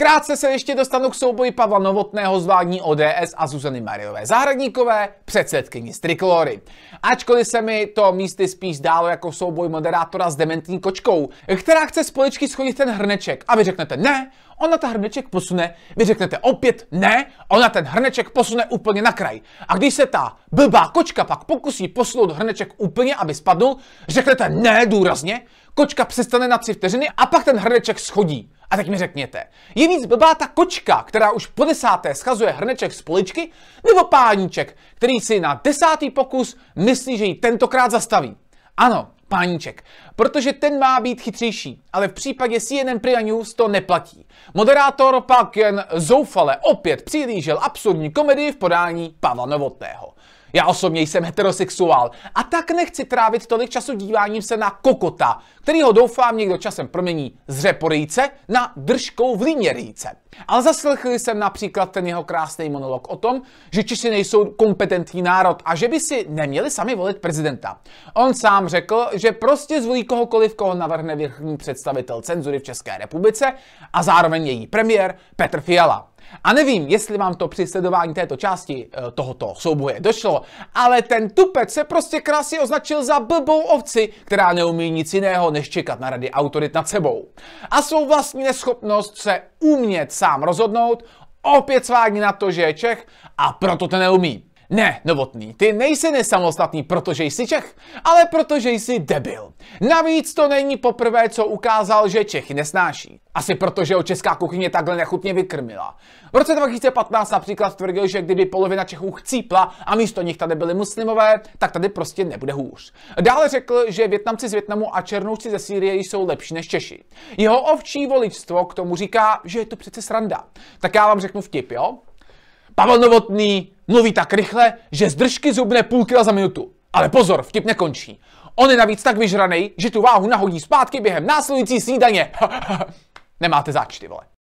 Krátce se ještě dostanu k souboji Pavla Novotného z vládní ODS a Zuzany Mariové Zahradníkové, předsedkyni Striklory. Ačkoliv se mi to místy spíš dálo jako souboj moderátora s dementní kočkou, která chce společky schodit ten hrneček a vy řeknete ne, ona ten hrneček posune, vy řeknete opět ne, ona ten hrneček posune úplně na kraj. A když se ta blbá kočka pak pokusí posunout hrneček úplně, aby spadnul, řeknete ne důrazně, kočka přestane na tři vteřiny a pak ten hrneček schodí. A teď mi řekněte, je víc blbá ta kočka, která už po desáté schazuje hrneček z poličky, nebo páníček, který si na desátý pokus myslí, že ji tentokrát zastaví? Ano, páníček, protože ten má být chytřejší, ale v případě CNN Priya News to neplatí. Moderátor pak jen zoufale opět přihlížel absurdní komedii v podání Pavla Novotného. Já osobně jsem heterosexuál a tak nechci trávit tolik času díváním se na kokota, který ho doufám někdo časem promění z řeporejce na držkou v líněrejce. Ale zaslechli jsem například ten jeho krásný monolog o tom, že Češi nejsou kompetentní národ a že by si neměli sami volit prezidenta. On sám řekl, že prostě zvolí kohokoliv, koho navrhne vrchní představitel cenzury v České republice a zároveň její premiér Petr Fiala. A nevím, jestli vám to při sledování této části eh, tohoto souboje došlo, ale ten tupec se prostě krásně označil za blbou ovci, která neumí nic jiného, než čekat na rady autorit nad sebou. A svou vlastní neschopnost se umět sám rozhodnout, opět svádí na to, že je Čech a proto to neumí. Ne, Novotný, ty nejsi nesamostatný, protože jsi Čech, ale protože jsi debil. Navíc to není poprvé, co ukázal, že Čechy nesnáší. Asi protože ho česká kuchyně takhle nechutně vykrmila. V roce 2015 například tvrdil, že kdyby polovina Čechů chcípla a místo nich tady byli muslimové, tak tady prostě nebude hůř. Dále řekl, že Větnamci z Větnamu a Černouci ze Sýrie jsou lepší než Češi. Jeho ovčí voličstvo k tomu říká, že je to přece sranda. Tak já vám řeknu vtip, jo? Pavel Novotný Mluví tak rychle, že z držky zubne půl kila za minutu. Ale pozor, vtip nekončí. On je navíc tak vyžranej, že tu váhu nahodí zpátky během následující snídaně. Nemáte záčty, vole.